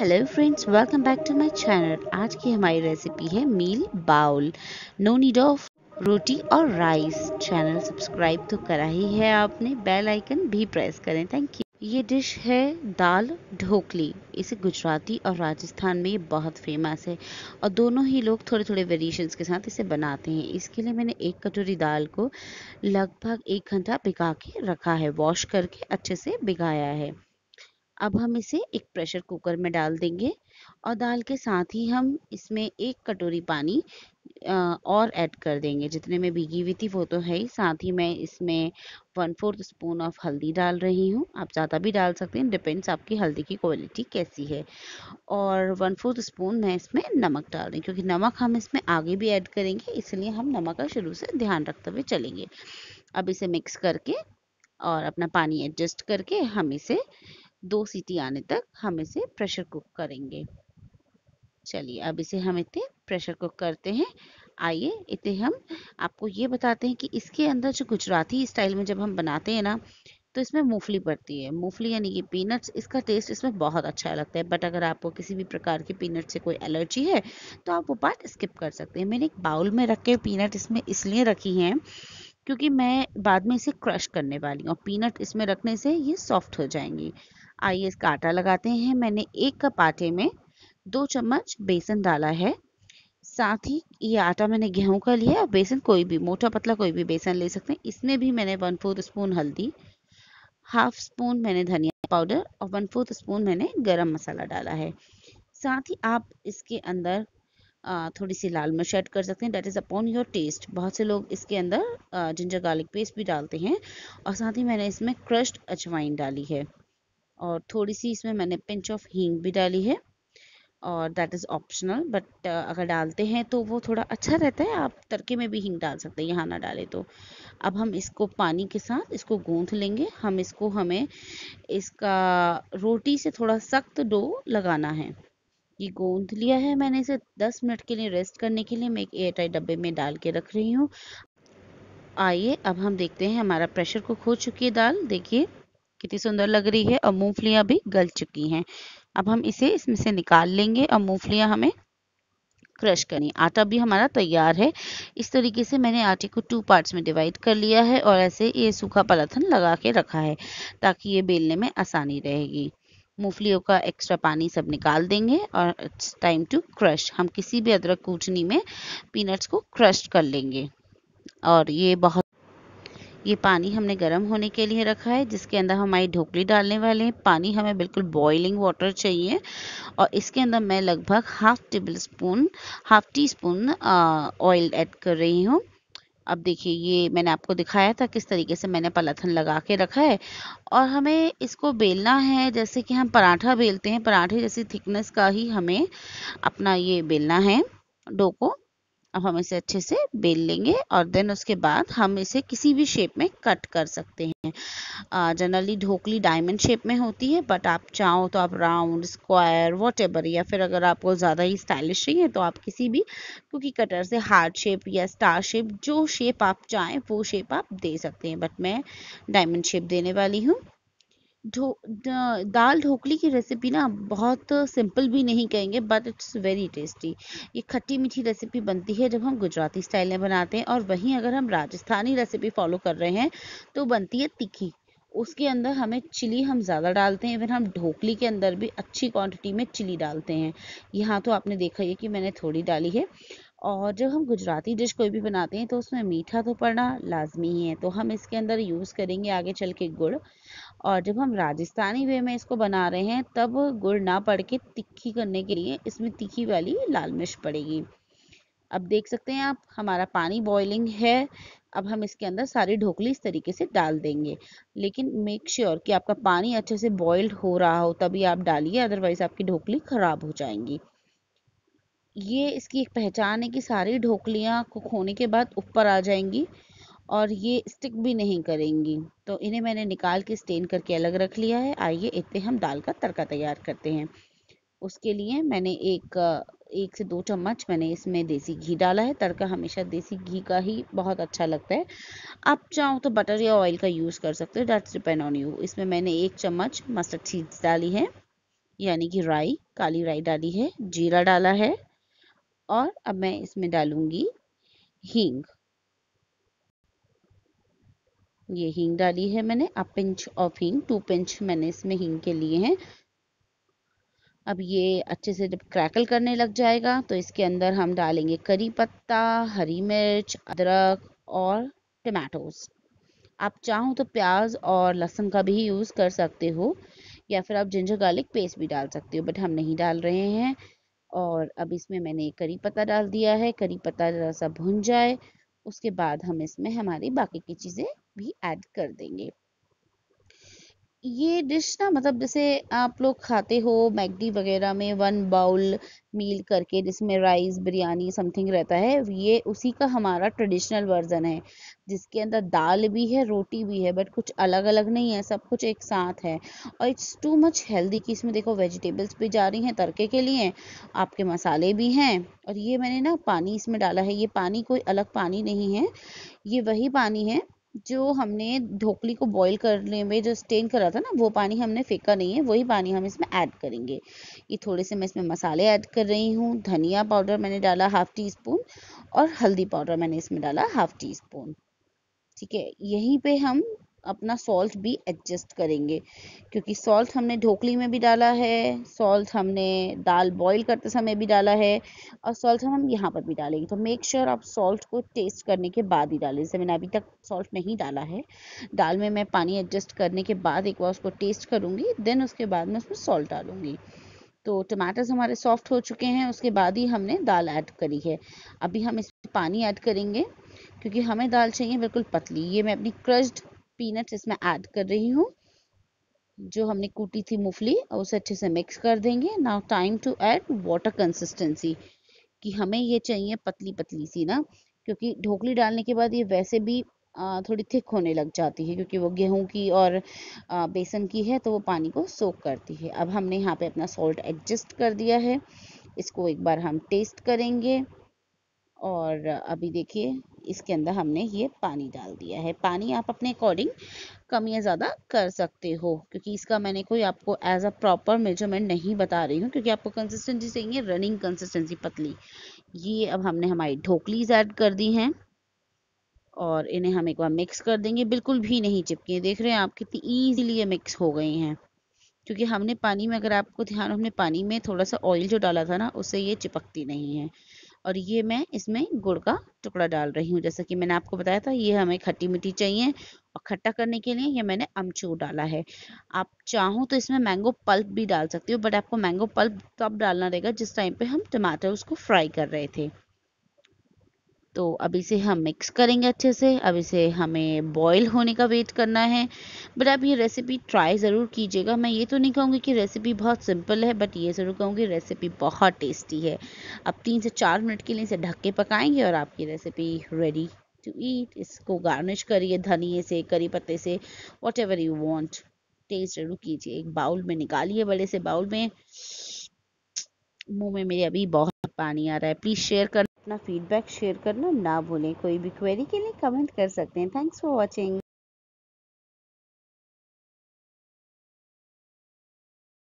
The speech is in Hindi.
hello friends welcome back to my channel आज की हमारी रेसिपी है meal bowl no need of roti और राइस चैनल सब्सक्राइब तो करा ही है आपने बेल आइकन भी प्रेस करें थैंक यू ये डिश है दाल ढोकली इसे गुजराती और राजस्थान में ये बहुत फेमस है और दोनों ही लोग थोड़े थोड़े वेरिएशंस के साथ इसे बनाते हैं इसके लिए मैंने एक कटोरी दाल को लगभग एक घंटा भिगा के रखा है वॉश करके अच्छे से भिगाया है अब हम इसे एक प्रेशर कुकर में डाल देंगे और दाल के साथ ही हम इसमें एक कटोरी पानी और ऐड कर देंगे जितने में भीगी हुई थी वो तो है ही साथ ही मैं इसमें वन फोर्थ स्पून ऑफ हल्दी डाल रही हूँ आप ज़्यादा भी डाल सकते हैं डिपेंड्स आपकी हल्दी की क्वालिटी कैसी है और वन फोर्थ स्पून मैं इसमें नमक डाल रही हूँ क्योंकि नमक हम इसमें आगे भी ऐड करेंगे इसलिए हम नमक का शुरू से ध्यान रखते हुए चलेंगे अब इसे मिक्स करके और अपना पानी एडजस्ट करके हम इसे दो सीटी आने तक हम इसे प्रेशर कुक करेंगे चलिए अब इसे हम इतने प्रेशर कुक करते हैं आइए इतने हम आपको ये बताते हैं कि इसके अंदर जो गुजराती स्टाइल में जब हम बनाते हैं ना तो इसमें मूंगफली पड़ती है मूंगफली यानी कि पीनट्स इसका टेस्ट इसमें बहुत अच्छा लगता है बट अगर आपको किसी भी प्रकार के पीनट से कोई एलर्जी है तो आप वो पार्ट स्किप कर सकते हैं मैंने एक बाउल में रख के पीनट इसमें इसलिए रखी हैं क्योंकि मैं बाद में इसे क्रश करने वाली हूँ और पीनट इसमें रखने से ये सॉफ्ट हो जाएंगी आइए इसका आटा लगाते हैं मैंने एक कप आटे में दो चम्मच बेसन डाला है साथ ही ये आटा मैंने गेहूं का लिया बेसन कोई भी मोटा पतला कोई भी बेसन ले सकते हैं इसमें भी मैंने वन फोर्थ स्पून हल्दी हाफ स्पून मैंने धनिया पाउडर और वन फोर्थ स्पून मैंने गरम मसाला डाला है साथ ही आप इसके अंदर थोड़ी सी लाल मिर्च ऐड कर सकते हैं that is upon your taste बहुत से लोग इसके अंदर जिंजर गार्लिक पेस्ट भी डालते हैं और साथ ही मैंने इसमें क्रश्ड अजवाइन डाली है और थोड़ी सी इसमें मैंने पिंच ऑफ हींग भी डाली है और दैट इज़ ऑप्शनल बट अगर डालते हैं तो वो थोड़ा अच्छा रहता है आप तड़के में भी हींग डाल सकते हैं यहाँ ना डालें तो अब हम इसको पानी के साथ इसको गूंथ लेंगे हम इसको हमें इसका रोटी से थोड़ा सख्त डो लगाना है ये गूंथ लिया है मैंने इसे 10 मिनट के लिए रेस्ट करने के लिए मैं एक एयर टाइट डब्बे में डाल के रख रही हूँ आइए अब हम देखते हैं हमारा प्रेशर कुक हो चुकी है दाल देखिए कितनी सुंदर लग रही है और मूंगफलियां भी गल चुकी हैं अब हम इसे इसमें से निकाल लेंगे और मूंगफलियां हमें क्रश करें आटा भी हमारा तैयार है इस तरीके से मैंने आटे को टू पार्ट्स में डिवाइड कर लिया है और ऐसे ये सूखा पलाथन लगा के रखा है ताकि ये बेलने में आसानी रहेगी मूंगफलियों का एक्स्ट्रा पानी सब निकाल देंगे और इट्स टाइम टू क्रश हम किसी भी अदरक कूटनी में पीनट्स को क्रश कर लेंगे और ये बहुत ये पानी हमने गर्म होने के लिए रखा है जिसके अंदर हम आई ढोकली डालने वाले हैं पानी हमें बिल्कुल बॉइलिंग वाटर चाहिए और इसके अंदर मैं लगभग half tablespoon half teaspoon oil add कर रही हूँ अब देखिए ये मैंने आपको दिखाया था किस तरीके से मैंने पलाथन लगा के रखा है और हमें इसको बेलना है जैसे कि हम पराठा बेलते हैं पराठे जैसी थिकनेस का ही हमें अपना ये बेलना है डो को अब हम इसे अच्छे से बेल लेंगे और देन उसके बाद हम इसे किसी भी शेप में कट कर सकते हैं जनरली ढोकली डायमंड शेप में होती है बट आप चाहो तो आप राउंड स्क्वायर वॉट या फिर अगर आपको ज़्यादा ही स्टाइलिश चाहिए तो आप किसी भी कुकी कटर से हार्ड शेप या स्टार शेप जो शेप आप चाहें वो शेप आप दे सकते हैं बट मैं डायमंड शेप देने वाली हूँ ढो दाल ढोकली की रेसिपी ना बहुत सिंपल भी नहीं कहेंगे बट इट्स वेरी टेस्टी ये खट्टी मीठी रेसिपी बनती है जब हम गुजराती स्टाइल में बनाते हैं और वहीं अगर हम राजस्थानी रेसिपी फॉलो कर रहे हैं तो बनती है तीखी उसके अंदर हमें चिली हम ज़्यादा डालते हैं इवन हम ढोकली के अंदर भी अच्छी क्वांटिटी में चिली डालते हैं यहाँ तो आपने देखा ही कि मैंने थोड़ी डाली है और जब हम गुजराती डिश कोई भी बनाते हैं तो उसमें मीठा तो पड़ना लाजमी ही है तो हम इसके अंदर यूज़ करेंगे आगे चल के गुड़ और जब हम राजस्थानी वे में इसको बना रहे हैं तब गुड़ ना पड़ के तिखी करने के लिए इसमें तिखी वाली लाल मिर्च पड़ेगी अब देख सकते हैं आप हमारा पानी बॉइलिंग है अब हम इसके अंदर सारी ढोकली इस तरीके से डाल देंगे लेकिन मेक श्योर sure कि आपका पानी अच्छे से बॉइल्ड हो रहा हो तभी आप डालिए अदरवाइज आपकी ढोकली ख़राब हो जाएंगी ये इसकी एक पहचान है कि सारी ढोकलियाँ को खोने के बाद ऊपर आ जाएंगी और ये स्टिक भी नहीं करेंगी तो इन्हें मैंने निकाल के स्टेन करके अलग रख लिया है आइए इतने हम दाल का तड़का तैयार करते हैं उसके लिए मैंने एक एक से दो चम्मच मैंने इसमें देसी घी डाला है तड़का हमेशा देसी घी का ही बहुत अच्छा लगता है आप चाहो तो बटर या ऑयल का यूज़ कर सकते हो डेट्स डिपेंड ऑन यू इसमें मैंने एक चम्मच मस्टर्ड सीड्स डाली है यानी कि राई काली राई डाली है जीरा डाला है और अब मैं इसमें डालूंगी हींग ये हींग डाली है मैंने a pinch of hing two pinch मैंने इसमें हींग के लिए हैं अब ये अच्छे से जब क्रैकल करने लग जाएगा तो इसके अंदर हम डालेंगे करी पत्ता हरी मिर्च अदरक और टमाटोज आप चाहो तो प्याज और लहसुन का भी यूज़ कर सकते हो या फिर आप जिंजर गार्लिक पेस्ट भी डाल सकते हो बट हम नहीं डाल रहे हैं और अब इसमें मैंने करी पत्ता डाल दिया है करी पत्ता जरा सा भुन जाए उसके बाद हम इसमें हमारी बाकी की चीज़ें भी ऐड कर देंगे ये डिश ना मतलब जैसे आप लोग खाते हो मैगडी वगैरह में वन बाउल मील करके जिसमें राइस बिरयानी समथिंग रहता है ये उसी का हमारा ट्रेडिशनल वर्जन है जिसके अंदर दाल भी है रोटी भी है बट कुछ अलग अलग नहीं है सब कुछ एक साथ है और इट्स टू मच हेल्दी कि इसमें देखो वेजिटेबल्स भी जा रही हैं तड़के के लिए आपके मसाले भी हैं और ये मैंने ना पानी इसमें डाला है ये पानी कोई अलग पानी नहीं है ये वही पानी है जो हमने ढोकली को बॉईल करने में जो स्टेन करा था ना वो पानी हमने फेंका नहीं है वही पानी हम इसमें ऐड करेंगे ये थोड़े से मैं इसमें मसाले ऐड कर रही हूँ धनिया पाउडर मैंने डाला हाफ टी स्पून और हल्दी पाउडर मैंने इसमें डाला हाफ टी स्पून ठीक है यहीं पे हम अपना सॉल्ट भी एडजस्ट करेंगे क्योंकि सॉल्ट हमने ढोकली में भी डाला है सॉल्ट हमने दाल बॉईल करते समय भी डाला है और सॉल्ट हम यहाँ पर भी डालेंगे तो मेक श्योर sure आप सॉल्ट को टेस्ट करने के बाद ही डालें जैसे मैंने अभी तक सॉल्ट नहीं डाला है दाल में मैं पानी एडजस्ट करने के बाद एक बार उसको टेस्ट करूँगी देन उसके बाद मैं उसमें सॉल्ट डालूँगी तो टमाटर्स हमारे सॉफ्ट हो चुके हैं उसके बाद ही हमने दाल ऐड करी है अभी हम इसमें पानी ऐड करेंगे क्योंकि हमें दाल चाहिए बिल्कुल पतली ये मैं अपनी क्रश्ड पीनट्स इसमें ऐड कर रही हूँ जो हमने कूटी थी मूंगफली उसे अच्छे से मिक्स कर देंगे now time to add water consistency कि हमें ये चाहिए पतली पतली सी ना क्योंकि ढोकली डालने के बाद ये वैसे भी थोड़ी थिक होने लग जाती है क्योंकि वो गेहूं की और बेसन की है तो वो पानी को सोख करती है अब हमने यहाँ पे अपना सॉल्ट एडजस्ट कर दिया है इसको एक बार हम टेस्ट करेंगे और अभी देखिए इसके अंदर हमने ये पानी डाल दिया है पानी आप अपने अकॉर्डिंग कम या ज़्यादा कर सकते हो क्योंकि इसका मैंने कोई आपको एज अ प्रॉपर मेजरमेंट नहीं बता रही हूँ क्योंकि आपको कंसिस्टेंसी चाहिए रनिंग कंसिस्टेंसी पतली ये अब हमने हमारी ढोकलीज ऐड कर दी हैं और इन्हें हम एक बार मिक्स कर देंगे बिल्कुल भी नहीं चिपके देख रहे हैं आप कितनी ईजिली ये मिक्स हो गई हैं क्योंकि हमने पानी में अगर आपको ध्यान हमने पानी में थोड़ा सा ऑयल जो डाला था ना उससे ये चिपकती नहीं है और ये मैं इसमें गुड़ का टुकड़ा डाल रही हूँ जैसा कि मैंने आपको बताया था ये हमें खट्टी मीठी चाहिए और खट्टा करने के लिए ये मैंने अमचूर डाला है आप चाहो तो इसमें मैंगो पल्प भी डाल सकते हो बट आपको मैंगो पल्प तब डालना रहेगा जिस टाइम पे हम टमाटर उसको फ्राई कर रहे थे तो अब इसे हम मिक्स करेंगे अच्छे से अब इसे हमें बॉईल होने का वेट करना है बट आप ये रेसिपी ट्राई ज़रूर कीजिएगा मैं ये तो नहीं कहूँगी कि रेसिपी बहुत सिंपल है बट ये ज़रूर कहूँगी रेसिपी बहुत टेस्टी है अब तीन से चार मिनट के लिए इसे ढक के पकाएंगे और आपकी रेसिपी रेडी टू ईट इसको गार्निश करिए धनिए से करी पत्ते से whatever you want taste जरूर कीजिए एक बाउल में निकालिए बड़े से बाउल में मुंह में मेरे अभी बहुत पानी आ रहा है प्लीज़ शेयर करना अपना फीडबैक शेयर करना ना भूलें कोई भी क्वेरी के लिए कमेंट कर सकते हैं थैंक्स फॉर वॉचिंग